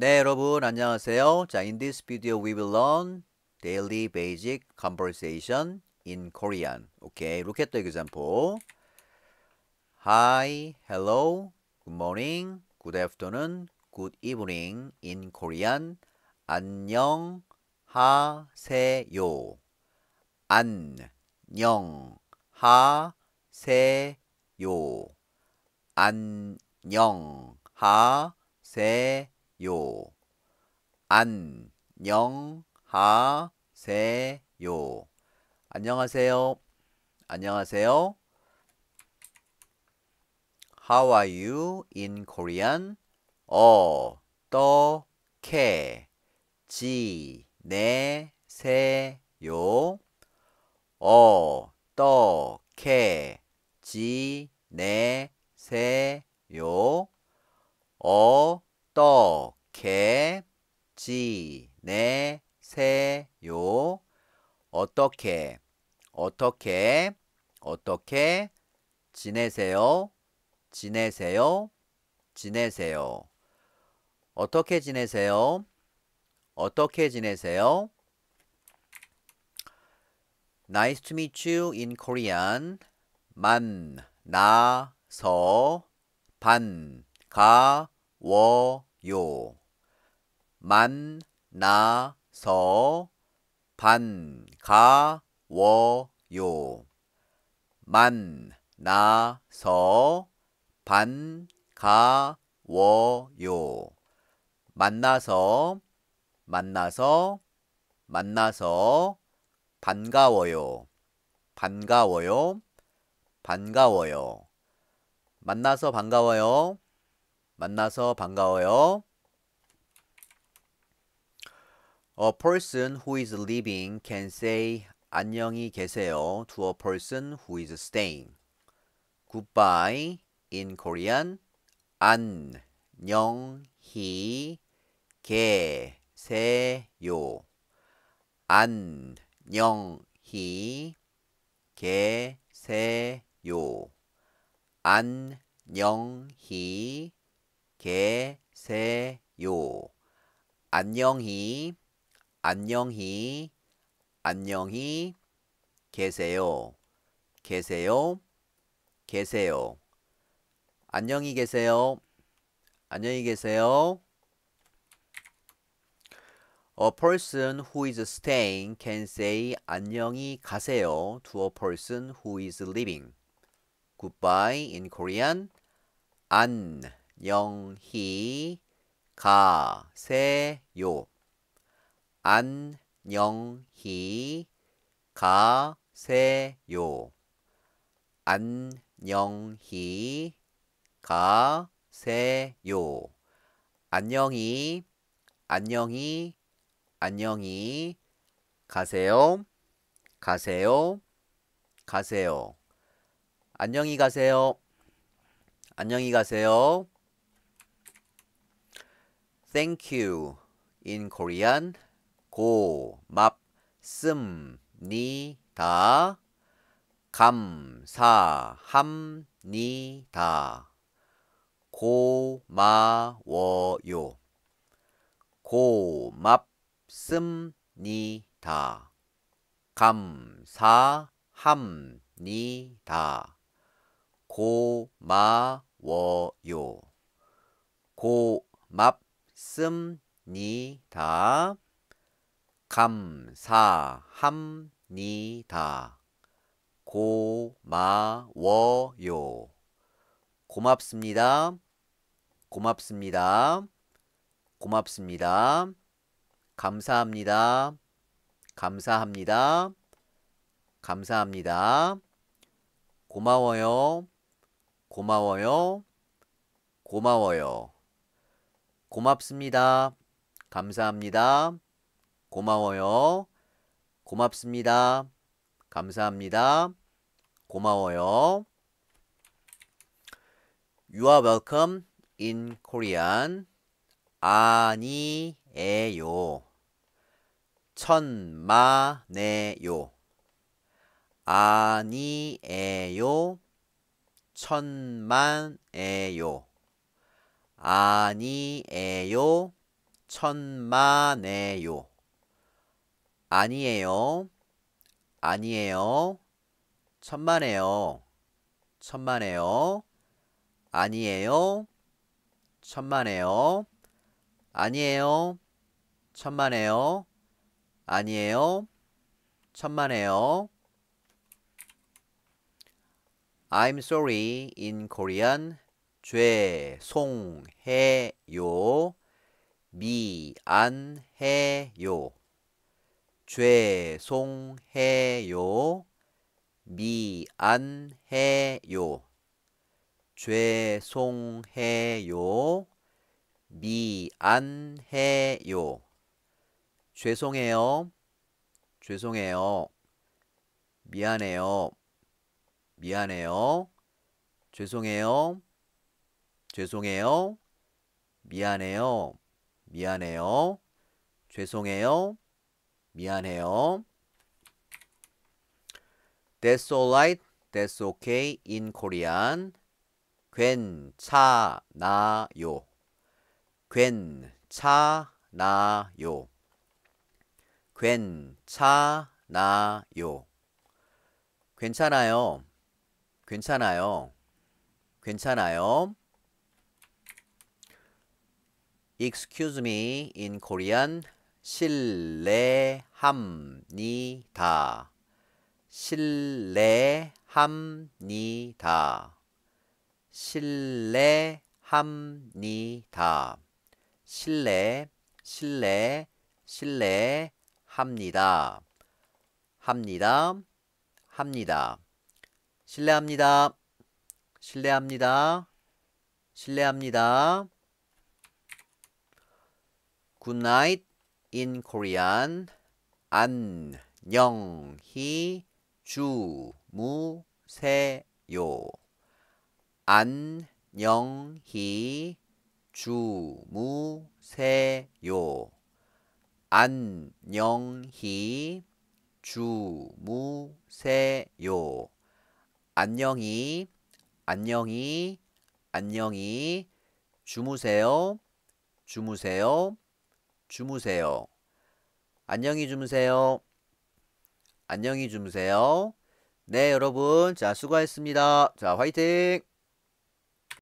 네, 여러분 안녕하세요. 자, in this video we will learn daily basic conversation in Korean. Okay, look at the example. Hi, hello, good morning, good afternoon, good evening in Korean. 안녕하세요. 안녕하세요. 안녕하세요. 요 안녕하세요 안녕하세요 안녕하세요 How are you in Korean? 어떻게 지내세요? 어떻게 지내세요? 어떻게 어떻게 어떻게 지내세요? 지내세요? 지내세요? 어떻게 지내세요? 어떻게 지내세요? Nice to meet you in Korean. 만나서 반가워요. 만나서 반가워요. 만나서 반가워요. 만나서 만나서 만나서 반가워요. 반가워요. 반가워요. 만나서 반가워요. 만나서 반가워요. A person who is leaving can say 안녕히 계세요 to a person who is staying. Goodbye in Korean 안녕히 계세요. 안녕히 계세요. 안녕히 계세요. 안녕히 계세요. 안녕히 안녕히 계세요. 계세요. 계세요. 안녕히 계세요. 안녕히 계세요. A person who is staying can say 안녕히 가세요 to a person who is leaving. Goodbye in Korean. 안녕히 가세요. 안녕히 가세요. 안녕히 가세요. 안녕히 안녕히 안녕히 가세요. 가세요. 가세요. 안녕히 가세요. 안녕히 가세요. Thank you in Korean. 고맙습니다. 감사합니다. 고마워요. 고맙습니다. 감사합니다. 고마워요. 고맙습니다. 감사합니다. 고마워요. 고맙습니다. 고맙습니다. 고맙습니다. 감사합니다. 감사합니다. 감사합니다. 고마워요. 고마워요. 고마워요. 고맙습니다. 감사합니다. 고마워요. 고맙습니다. 감사합니다. 고마워요. You are welcome in Korean. 아니에요. 천만에요. 아니에요. 천만에요. 아니에요. 천만에요. 아니에요. 아니에요. 천만에요. 천만에요. 아니에요. 천만에요. 아니에요. 천만에요. 아니에요. 천만에요. I'm sorry in Korean. 죄송해요. 미안해요. 죄송해요. 미안해요. 죄송해요. 미안해요. 죄송해요. 죄송해요. 미안해요. 미안해요. 죄송해요. 죄송해요. 미안해요. 미안해요. 죄송해요. 죄송해요. 미안해요. 미안해요. That's alright. That's okay. In Korean. 괜찮아요. 괜찮아요. 괜찮아요. 괜찮아요. 괜찮아요. 괜찮아요. Excuse me in Korean. 신뢰합니다. 신뢰합니다. 신뢰합니다. 신뢰, 신뢰, 신뢰합니다. 합니다. 합니다. 신뢰합니다. 신뢰합니다. 신뢰합니다. 굿나잇. in Korean 안녕히 주무세요. 안녕히 주무세요. 안녕히 주무세요. 안녕히 안녕히 안녕히 주무세요. 주무세요. 주무세요. 안녕히 주무세요. 안녕히 주무세요. 네, 여러분. 자, 수고했습니다. 자, 화이팅!